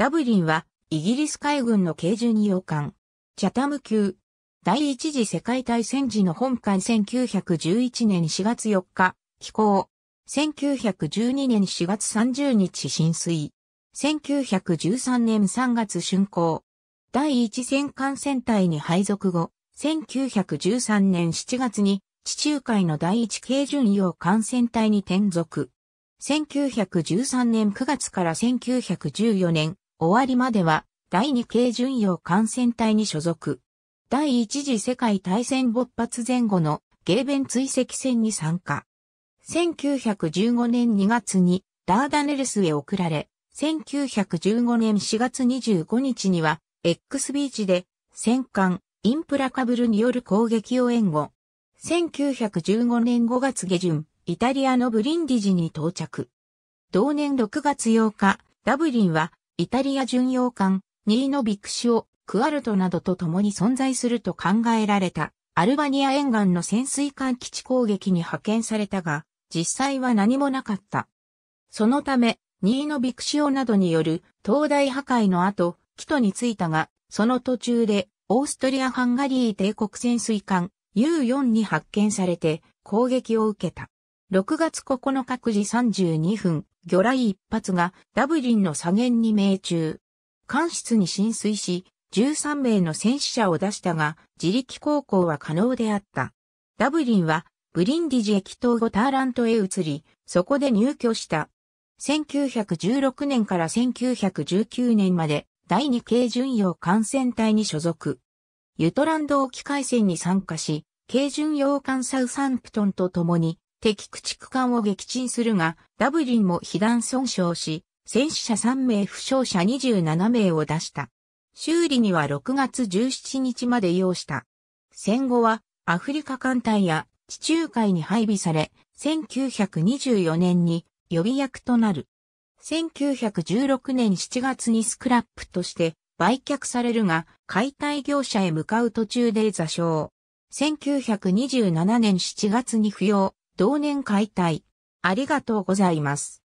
ダブリンは、イギリス海軍の軽巡洋艦、チャタム級、第一次世界大戦時の本艦1911年4月4日、寄港。1912年4月30日浸水。1913年3月竣工。第一戦艦戦隊に配属後、1913年7月に地中海の第一軽巡洋艦船隊に転属。1913年9月から1914年終わりまでは第2系巡洋艦船隊に所属。第一次世界大戦勃発前後のゲーベン追跡戦に参加。1915年2月にダーダネルスへ送られ、1915年4月25日には X ビーチで戦艦インプラカブルによる攻撃を援護。1915年5月下旬、イタリアのブリンディジに到着。同年6月8日、ダブリンはイタリア巡洋艦、ニーノビクシオ、クアルトなどと共に存在すると考えられた、アルバニア沿岸の潜水艦基地攻撃に派遣されたが、実際は何もなかった。そのため、ニーノビクシオなどによる東大破壊の後、基地に着いたが、その途中で、オーストリア・ハンガリー帝国潜水艦 U4 に発見されて攻撃を受けた。6月9日9時32分、魚雷一発がダブリンの左舷に命中。艦室に浸水し、13名の戦死者を出したが、自力航行は可能であった。ダブリンは、ブリンディジ駅東後ターラントへ移り、そこで入居した。1916年から1919年まで、第2系巡洋艦船隊に所属。ユトランド沖海戦に参加し、軽巡洋艦サウサンプトンと共に敵駆逐艦を撃沈するが、ダブリンも被弾損傷し、戦死者3名負傷者27名を出した。修理には6月17日まで要した。戦後はアフリカ艦隊や地中海に配備され、1924年に予備役となる。1916年7月にスクラップとして売却されるが、解体業者へ向かう途中で座礁。1927年7月に不要、同年解体。ありがとうございます。